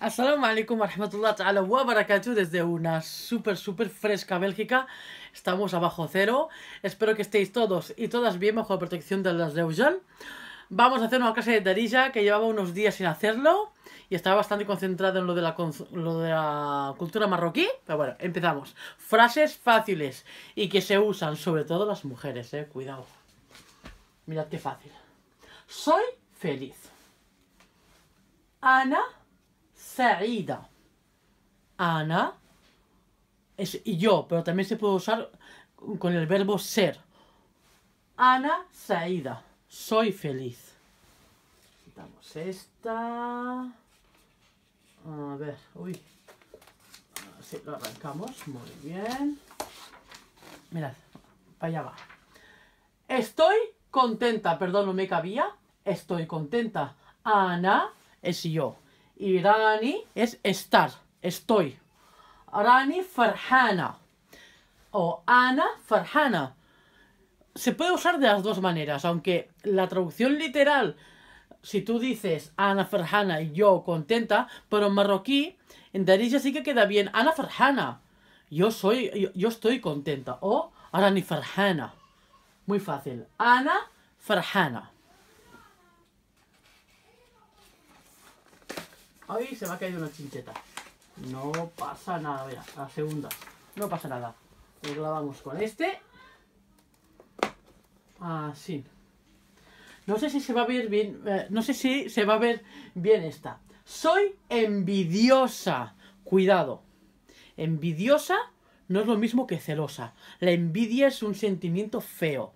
Assalamu alaikum warahmatullahi ta'ala wa desde una súper súper fresca Bélgica. Estamos abajo cero. Espero que estéis todos y todas bien bajo la protección de las leujan Vamos a hacer una clase de Tarilla que llevaba unos días sin hacerlo y estaba bastante concentrado en lo de la, lo de la cultura marroquí. Pero bueno, empezamos. Frases fáciles y que se usan sobre todo las mujeres, eh. Cuidado. Mirad qué fácil. Soy feliz. Ana Saída, Ana es yo, pero también se puede usar con el verbo ser. Ana Saída, Soy feliz. Quitamos esta. A ver, uy. Así lo arrancamos. Muy bien. Mirad, para allá va. Estoy contenta. Perdón, no me cabía. Estoy contenta. Ana es yo. Y es estar, estoy. Rani Farhana. O Ana Farhana. Se puede usar de las dos maneras, aunque la traducción literal, si tú dices Ana Farhana y yo contenta, pero en marroquí, en ya sí que queda bien Ana Farhana. Yo soy, yo, estoy contenta. O Rani Farhana. Muy fácil. Ana Farhana. Ay, se me ha caído una chincheta. No pasa nada, mira, la segunda. No pasa nada. la vamos con este. Así. No sé si se va a ver bien. Eh, no sé si se va a ver bien esta. Soy envidiosa. Cuidado. Envidiosa no es lo mismo que celosa. La envidia es un sentimiento feo,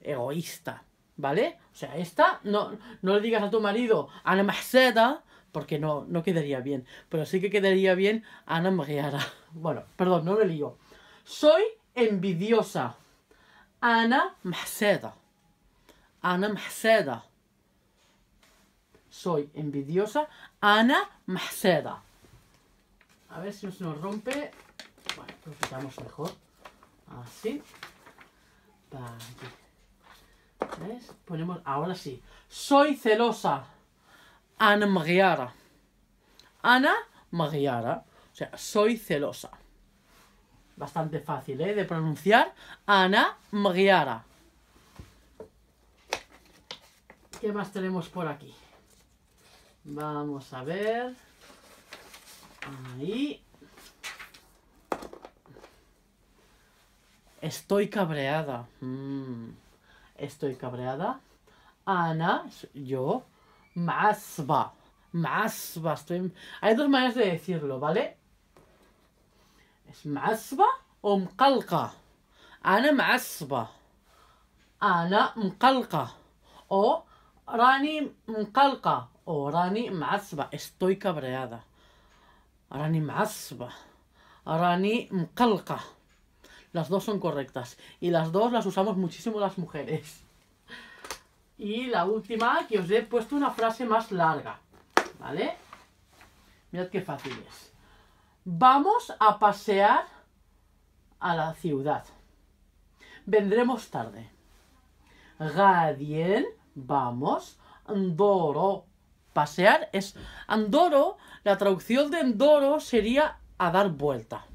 egoísta. ¿Vale? O sea, esta no, no le digas a tu marido, la porque no, no quedaría bien. Pero sí que quedaría bien Ana Mariara. Bueno, perdón, no me lío. Soy envidiosa. Ana Masseda. Ana Mahseda. Soy envidiosa. Ana maceda A ver si se nos rompe. Bueno, lo quitamos mejor. Así. ¿Ves? Ponemos. Ahora sí. Soy celosa. Ana Maggiara. Ana Maggiara. O sea, soy celosa. Bastante fácil, ¿eh? De pronunciar. Ana Maggiara. ¿Qué más tenemos por aquí? Vamos a ver. Ahí. Estoy cabreada. Mm. Estoy cabreada. Ana, yo, Masba. Masva. Estoy... Hay dos maneras de decirlo, ¿vale? ¿Es Masva o mkalka Ana masva Ana mkalka O rani Mkalka. O rani masba. Estoy cabreada. Rani Masva. Rani Mkalka. Las dos son correctas. Y las dos las usamos muchísimo las mujeres. Y la última, que os he puesto una frase más larga, ¿vale? Mirad qué fácil es. Vamos a pasear a la ciudad. Vendremos tarde. Gadien, vamos, Andoro. Pasear es Andoro, la traducción de Andoro sería a dar vuelta,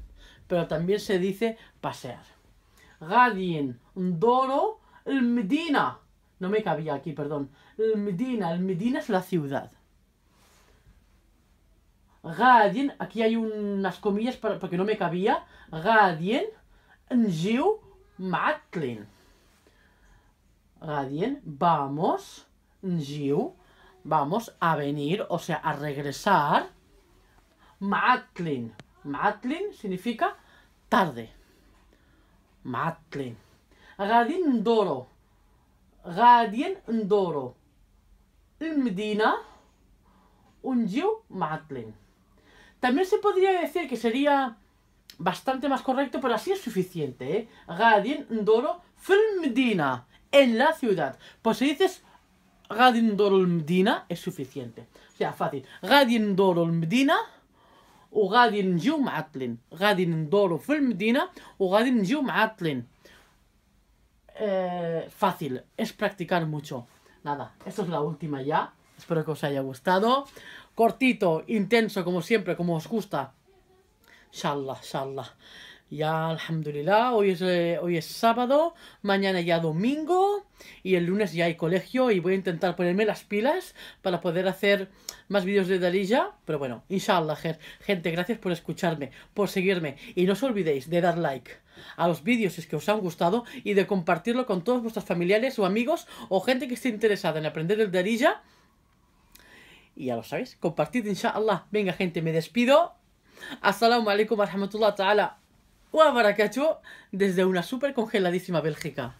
pero también se dice pasear. Gadien, Andoro, el Medina. No me cabía aquí, perdón. El Medina, el Medina es la ciudad. Gadien, aquí hay unas comillas para, porque no me cabía. Gadien, Njiu, Matlin. Gadien, vamos, Njiu, vamos a venir, o sea, a regresar. Matlin. Matlin significa tarde. Matlin. Guardian Doro. غاديين Medina المدينة ونجيو معطلين También se podría decir que sería bastante más correcto, pero así es suficiente, ¿eh? غاديين ندورو في en la ciudad. Pues si dices غاديين ندورو المدينة es suficiente. O sea, fácil. غاديين ندورو المدينة وغادي نجيو معطلين. غادي ندورو في المدينة وغادي نجيو معطلين. Eh, fácil, es practicar mucho. Nada, esto es la última ya. Espero que os haya gustado. Cortito, intenso, como siempre, como os gusta. Shallah, shallah. Ya, alhamdulillah, hoy es, eh, hoy es sábado, mañana ya domingo y el lunes ya hay colegio y voy a intentar ponerme las pilas para poder hacer más vídeos de darilla Pero bueno, inshallah, gente, gracias por escucharme, por seguirme y no os olvidéis de dar like a los vídeos si es que os han gustado y de compartirlo con todos vuestros familiares o amigos o gente que esté interesada en aprender el darilla Y ya lo sabéis, compartid, inshallah. Venga, gente, me despido. Assalamu alaikum wa rahmatullah ta'ala o a desde una super congeladísima Bélgica.